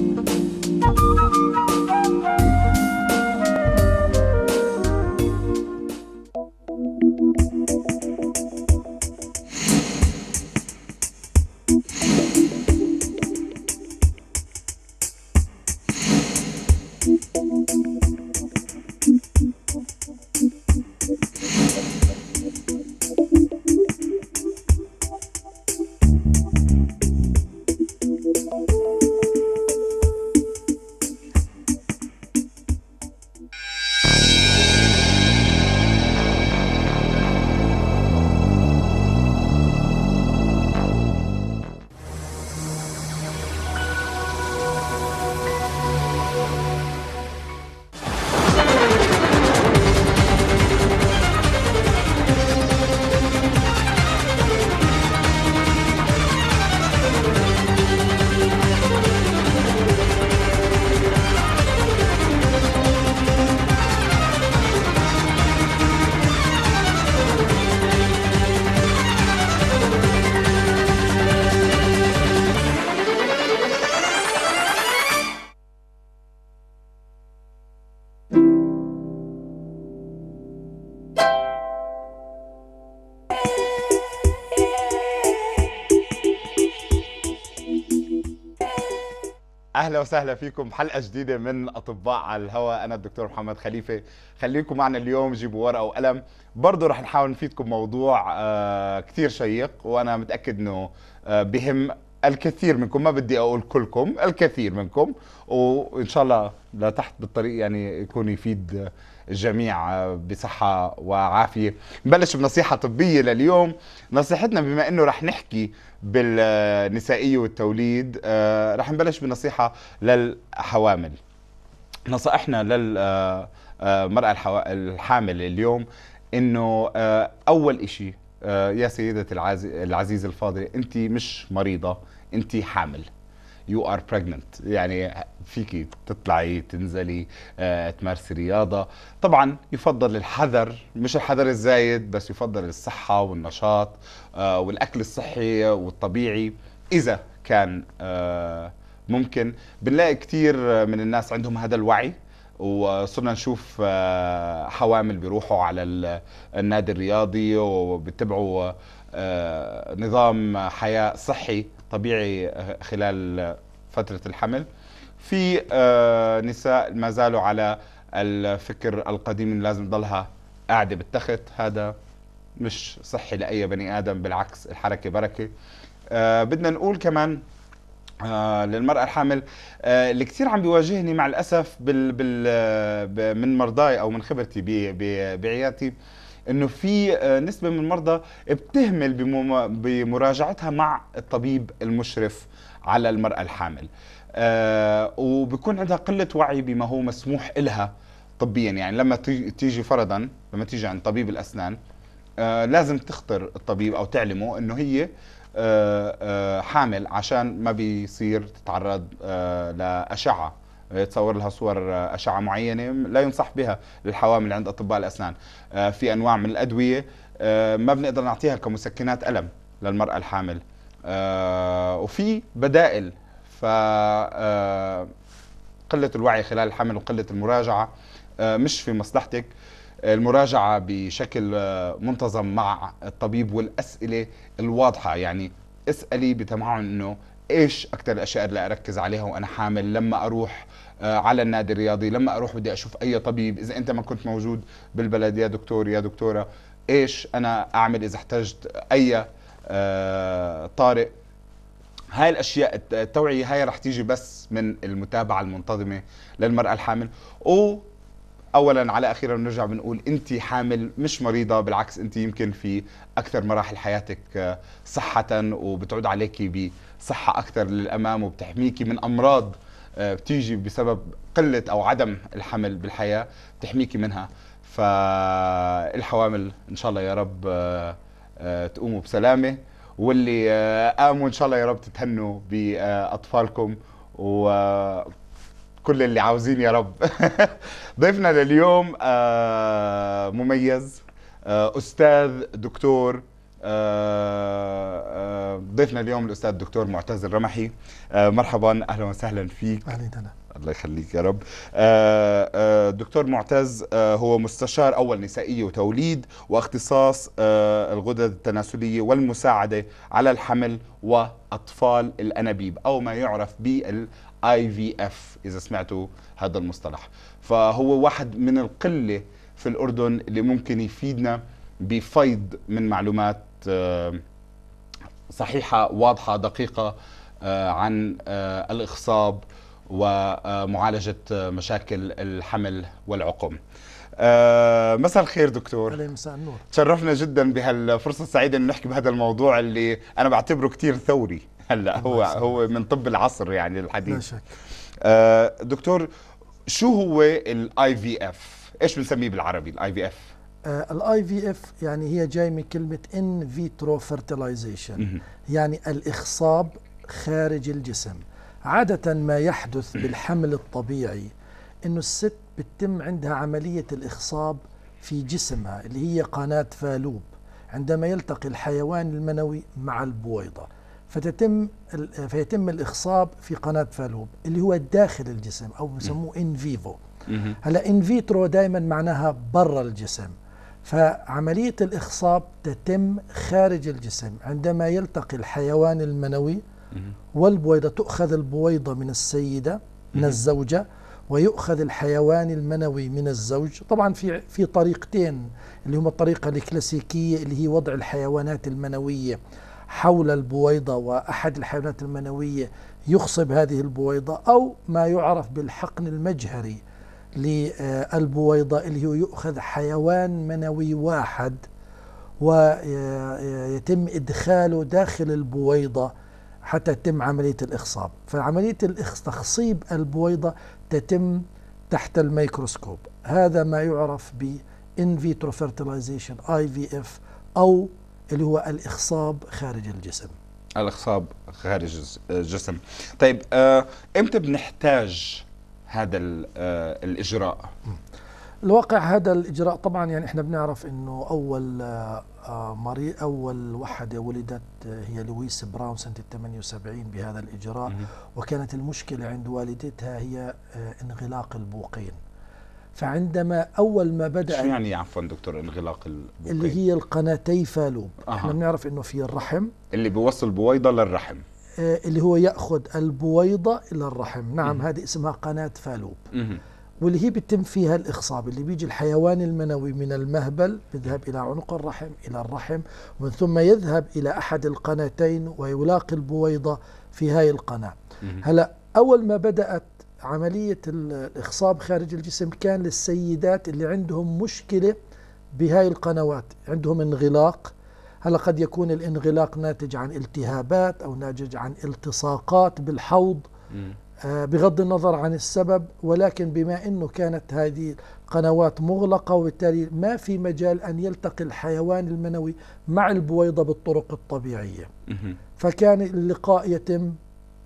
Thank you. اهلا وسهلا فيكم حلقه جديده من اطباء على الهواء انا الدكتور محمد خليفه خليكم معنا اليوم جيبوا ورقه وقلم برضه رح نحاول نفيدكم موضوع آه، كثير شيق وانا متاكد انه آه، بهم الكثير منكم ما بدي اقول كلكم الكثير منكم وان شاء الله لتحت بالطريق يعني يكون يفيد الجميع آه، بصحة وعافية نبلش بنصيحة طبية لليوم نصيحتنا بما انه رح نحكي بالنسائية والتوليد آه، رح نبلش بنصيحة للحوامل نصائحنا للمرأة آه، الحامل اليوم انه اول اشي يا سيدتي العزيزة الفاضلة انت مش مريضة انت حامل يو ار بريجننت يعني فيكي تطلعي تنزلي آه، تمارسي رياضه طبعا يفضل الحذر مش الحذر الزايد بس يفضل الصحه والنشاط آه، والاكل الصحي والطبيعي اذا كان آه، ممكن بنلاقي كتير من الناس عندهم هذا الوعي وصرنا نشوف آه، حوامل بيروحوا على النادي الرياضي وبيتبعوا آه، نظام حياة صحي طبيعي آه، خلال فترة الحمل في نساء ما زالوا على الفكر القديم لازم ضلها قاعدة بالتخت هذا مش صحي لأي بني آدم بالعكس الحركة بركة بدنا نقول كمان آه للمرأة الحامل آه اللي كثير عم بيواجهني مع الأسف بال بال آه، من مرضاي أو من خبرتي بعيادتي انه في آه، نسبه من المرضى بتهمل بمراجعتها مع الطبيب المشرف على المراه الحامل آه وبكون عندها قله وعي بما هو مسموح إلها طبيا يعني لما تيجي فرضا لما تيجي عند طبيب الاسنان آه لازم تخطر الطبيب او تعلمه انه هي آه، آه، حامل عشان ما بيصير تتعرض آه، لأشعة يتصور لها صور أشعة معينة لا ينصح بها للحوامل عند أطباء الأسنان في أنواع من الأدوية ما بنقدر نعطيها كمسكنات ألم للمرأة الحامل وفي بدائل ف قلة الوعي خلال الحمل وقلة المراجعة مش في مصلحتك المراجعه بشكل آه، منتظم مع الطبيب والاسئله الواضحه يعني اسالي بتمعن انه ايش اكثر الاشياء اللي اركز عليها وانا حامل لما اروح آه، على النادي الرياضي لما اروح بدي اشوف اي طبيب اذا انت ما كنت موجود بالبلد يا دكتور يا دكتوره ايش انا اعمل اذا احتجت اي آه، طارئ هاي الاشياء التوعيه هاي رح تيجي بس من المتابعه المنتظمه للمراه الحامل و اولا على اخيرا بنرجع بنقول انت حامل مش مريضه بالعكس انت يمكن في اكثر مراحل حياتك آه، صحه وبتعود عليكي بصحه اكثر للامام وبتحميكي من امراض آه، بتيجي بسبب قله او عدم الحمل بالحياه بتحميكي منها فالحوامل ان شاء الله يا رب آه، تقوموا بسلامه واللي قاموا ان شاء الله يا رب تتهنوا باطفالكم و كل اللي عاوزين يا رب ضيفنا لليوم آه، مميز آه، استاذ دكتور آه، ضيفنا اليوم الاستاذ الدكتور معتز الرمحي مرحبا اهلا وسهلا فيك اهلا الله يخليك يا رب دكتور معتز هو مستشار أول نسائية وتوليد واختصاص الغدد التناسلية والمساعدة على الحمل وأطفال الأنابيب أو ما يعرف بالأنابيب اي في اف اذا سمعتوا هذا المصطلح فهو واحد من القله في الاردن اللي ممكن يفيدنا بفيض من معلومات آه، صحيحه واضحه دقيقه آه، عن آه، الاخصاب ومعالجه مشاكل الحمل والعقم مساء الخير دكتور اهلا مساء النور تشرفنا جدا بهالفرصه السعيده ان نحكي بهذا الموضوع اللي انا بعتبره كثير ثوري هلا هو هو من طب العصر يعني الحديث لا شك آه، دكتور شو هو الاي في اف ايش بنسميه بالعربي الاي في اف آه، الاي في اف يعني هي جاي من كلمه ان فيترو فيرتلايزيشن يعني الاخصاب خارج الجسم عاده ما يحدث بالحمل الطبيعي انه الست بتتم عندها عمليه الاخصاب في جسمها اللي هي قناه فالوب عندما يلتقي الحيوان المنوي مع البويضه فتتم فيتم الاخصاب في قناه فالوب اللي هو داخل الجسم او بسموه ان فيفو هلا ان فيترو دائما معناها برا الجسم فعمليه الاخصاب تتم خارج الجسم عندما يلتقي الحيوان المنوي والبويضه تؤخذ البويضه من السيده من الزوجه ويؤخذ الحيوان المنوي من الزوج طبعا في في طريقتين اللي هما الطريقه الكلاسيكيه اللي هي وضع الحيوانات المنويه حول البويضة وأحد الحيوانات المنوية يخصب هذه البويضة أو ما يعرف بالحقن المجهري للبويضة اللي هو يؤخذ حيوان منوي واحد ويتم إدخاله داخل البويضة حتى تتم عملية الإخصاب فعملية تخصيب البويضة تتم تحت الميكروسكوب هذا ما يعرف ب in vitro fertilization IVF أو اللي هو الإخصاب خارج الجسم الإخصاب خارج الجسم طيب آه، إمتى بنحتاج هذا آه، الإجراء؟ الواقع هذا الإجراء طبعا يعني إحنا بنعرف إنه أول آه، مريض أول وحدة ولدت هي لويس براون سنة 78 بهذا الإجراء وكانت المشكلة عند والدتها هي انغلاق البوقين فعندما اول ما بدا شو يعني عفوا دكتور انغلاق البوكين؟ اللي هي القناتي فالوب أه. احنا بنعرف انه في الرحم اللي بيوصل بويضه للرحم آه اللي هو ياخذ البويضه الى الرحم نعم هذه اسمها قناه فالوب مه. واللي هي بتم فيها الإخصاب اللي بيجي الحيوان المنوي من المهبل بيذهب إلى عنق الرحم إلى الرحم ومن ثم يذهب إلى أحد القناتين ويلاقي البويضة في هاي القناة هلا أول ما بدأت عملية الإخصاب خارج الجسم كان للسيدات اللي عندهم مشكلة بهاي القنوات عندهم انغلاق هلا قد يكون الانغلاق ناتج عن التهابات أو ناتج عن التصاقات بالحوض آه بغض النظر عن السبب ولكن بما أنه كانت هذه القنوات مغلقة وبالتالي ما في مجال أن يلتقي الحيوان المنوي مع البويضة بالطرق الطبيعية فكان اللقاء يتم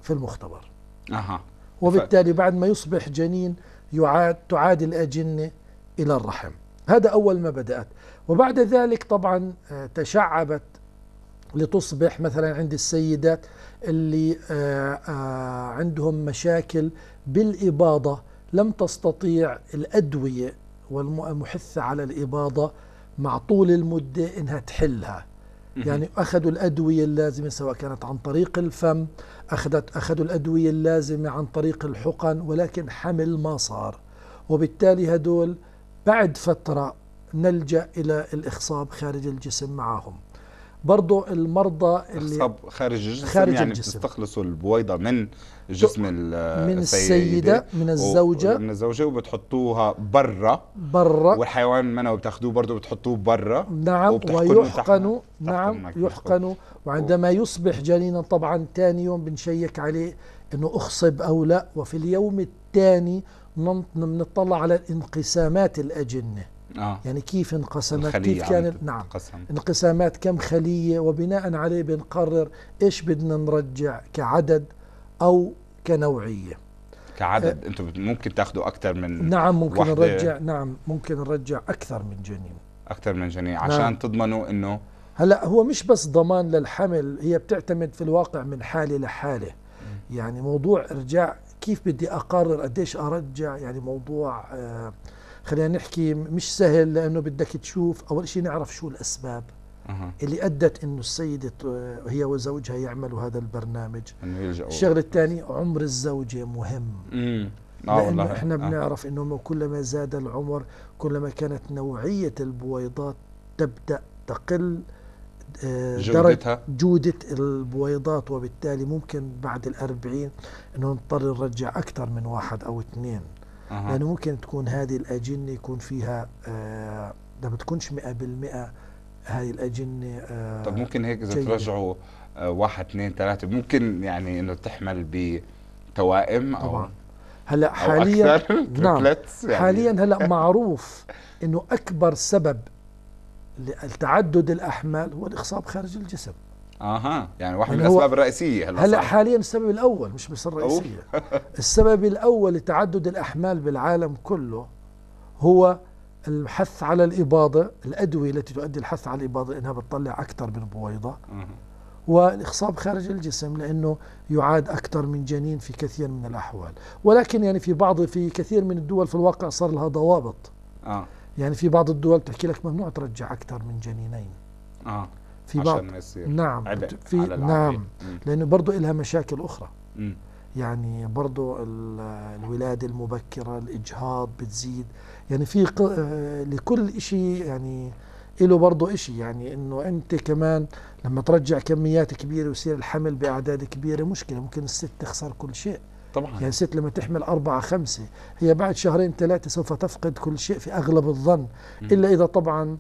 في المختبر أها وبالتالي بعد ما يصبح جنين يعاد تعاد الأجنة إلى الرحم هذا أول ما بدأت وبعد ذلك طبعا آه، تشعبت لتصبح مثلا عند السيدات اللي آه، آه، عندهم مشاكل بالإباضة لم تستطيع الأدوية والمحثة على الإباضة مع طول المدة إنها تحلها يعني أخذوا الأدوية اللازمة سواء كانت عن طريق الفم أخذت أخذوا الأدوية اللازمة عن طريق الحقن ولكن حمل ما صار وبالتالي هدول بعد فترة نلجأ إلى الإخصاب خارج الجسم معهم برضه المرضى اللي خارج الجسم خارج يعني الجسم. بتستخلصوا البويضة من جسم من السيدة من الزوجة من الزوجة وبتحطوها برا برا والحيوان المنوي بتاخذوه برضه بتحطوه برا نعم ويحقنوا نعم يحقنوا وعندما يصبح جنينا طبعا ثاني يوم بنشيك عليه انه اخصب او لا وفي اليوم الثاني بنطلع على الانقسامات الاجنه آه. يعني كيف انقسمت كيف كان نعم انقسم. انقسامات كم خلية وبناء عليه بنقرر إيش بدنا نرجع كعدد أو كنوعية كعدد آه أنتم ممكن تاخذوا أكثر من نعم ممكن نرجع نعم ممكن نرجع أكثر من جنين أكثر من جنين نعم. عشان نعم. تضمنوا أنه هلا هو مش بس ضمان للحمل هي بتعتمد في الواقع من حالة لحالة يعني موضوع إرجاع كيف بدي أقرر قديش أرجع يعني موضوع آه خلينا نحكي مش سهل لانه بدك تشوف اول شيء نعرف شو الاسباب اللي ادت انه السيده آه، هي وزوجها يعملوا هذا البرنامج الشغله الثانيه عمر الزوجه مهم اه لانه احنا آه. بنعرف انه كلما زاد العمر كلما كانت نوعيه البويضات تبدا تقل آه، جودتها جودة البويضات وبالتالي ممكن بعد الأربعين أنه نضطر نرجع أكثر من واحد أو اثنين أه. لأنه ممكن تكون هذه الأجنة يكون فيها آه ده ما تكونش 100% هذه الأجنة آه طب ممكن هيك إذا ترجعوا آه، واحد اثنين ثلاثة ممكن يعني إنه تحمل بتوائم أو طبعا. هلا حاليا أو نعم يعني. حاليا هلا معروف انه اكبر سبب لتعدد الاحمال هو الاخصاب خارج الجسم اها يعني واحد يعني من الاسباب الرئيسيه هلا هلا حاليا السبب الاول مش بس الرئيسيه السبب الاول لتعدد الاحمال بالعالم كله هو الحث على الاباضه الادويه التي تؤدي الحث على الاباضه انها بتطلع اكثر من بويضه والاخصاب خارج الجسم لانه يعاد اكثر من جنين في كثير من الاحوال ولكن يعني في بعض في كثير من الدول في الواقع صار لها ضوابط آه. يعني في بعض الدول بتحكي لك ممنوع ترجع اكثر من جنينين آه. في بعض عشان ما يصير نعم عبء في على نعم لانه برضه لها مشاكل اخرى يعني برضه الولاده المبكره الاجهاض بتزيد يعني في آه، لكل شيء يعني له برضه شيء يعني انه انت كمان لما ترجع كميات كبيره ويصير الحمل باعداد كبيره مشكله ممكن الست تخسر كل شيء طبعا يعني الست لما تحمل أربعة خمسة هي بعد شهرين ثلاثة سوف تفقد كل شيء في أغلب الظن إلا إذا طبعا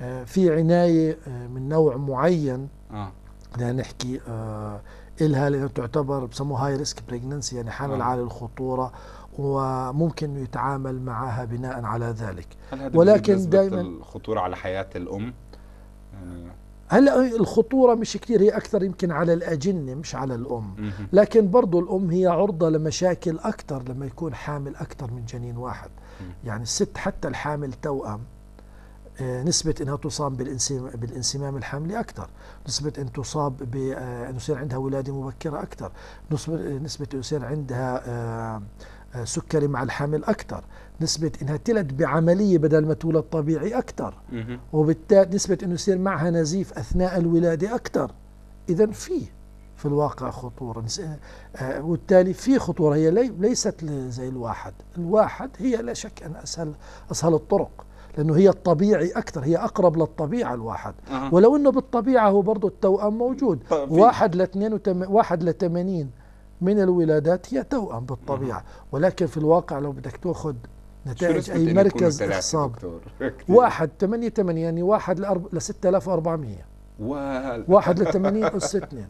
آه، في عناية آه، من نوع معين آه. بدنا نحكي آه إلها لأنه تعتبر بسموها هاي ريسك بريجننسي يعني حامل آه. عالي الخطورة وممكن انه يتعامل معها بناء على ذلك ولكن دائما الخطورة على حياة الأم آه. هلا الخطورة مش كثير هي أكثر يمكن على الأجنة مش على الأم لكن برضو الأم هي عرضة لمشاكل أكثر لما يكون حامل أكثر من جنين واحد يعني الست حتى الحامل توأم آه، نسبة أنها تصاب بالانسمام الحملي أكثر نسبة أن تصاب ب آه، يصير عندها ولادة مبكرة أكثر نسبة آه، أن يصير عندها سكري مع الحمل أكثر نسبة إنها تلد بعملية بدل ما تولد طبيعي أكثر وبالتالي نسبة إنه يصير معها نزيف أثناء الولادة أكثر إذا في في الواقع خطورة وبالتالي في خطورة هي ليست زي الواحد الواحد هي لا شك أن أسهل أسهل الطرق لأنه هي الطبيعي أكثر هي أقرب للطبيعة الواحد أه. ولو أنه بالطبيعة هو برضه التوأم موجود طيب، واحد ل 82 واحد ل 80 من الولادات هي توأم بالطبيعة أه. ولكن في الواقع لو بدك تأخذ نتائج أي مركز إحصاب واحد 8 8 يعني واحد ل 6400 و... واحد لثمانين أس اثنين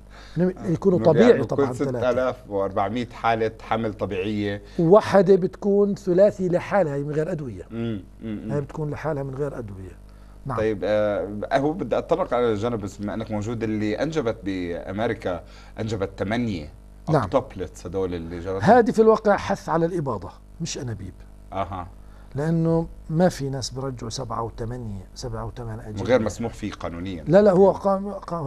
يكونوا طبيعي طبعا يعني آلاف 6400 حالة حمل طبيعية وحدة بتكون ثلاثي لحالها من غير أدوية مم. مم. هي بتكون لحالها من غير أدوية نعم. طيب آه هو بدي اتطرق على الجانب بس بما انك موجود اللي انجبت بامريكا انجبت ثمانيه نعم. هدول اللي جرت هذه في الواقع حث على الاباضه مش انابيب اها لانه ما في ناس برجعوا سبعه وثمانيه سبعه وثمان اجيال وغير مسموح فيه قانونيا لا لا هو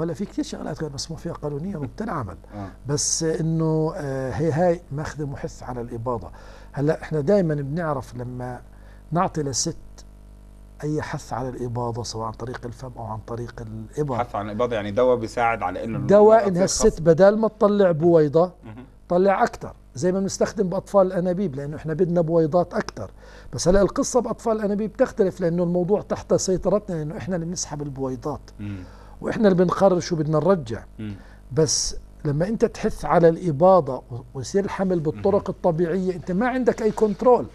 هلا في كثير شغلات غير مسموح فيها قانونيا وبتنعمل آه. بس انه آه، هي هاي ماخذه محث على الاباضه هلا احنا دائما بنعرف لما نعطي لست اي حث على الاباضه سواء عن طريق الفم او عن طريق الابر حث عن الاباضه يعني دواء بيساعد على انه دواء انها الست بدل ما تطلع بويضه طلع اكثر زي ما بنستخدم باطفال الانابيب لانه احنا بدنا بويضات اكثر بس هلا القصه باطفال الانابيب تختلف لانه الموضوع تحت سيطرتنا لانه احنا اللي بنسحب البويضات واحنا اللي بنقرر شو بدنا نرجع بس لما انت تحث على الاباضه ويصير الحمل بالطرق الطبيعيه انت ما عندك اي كنترول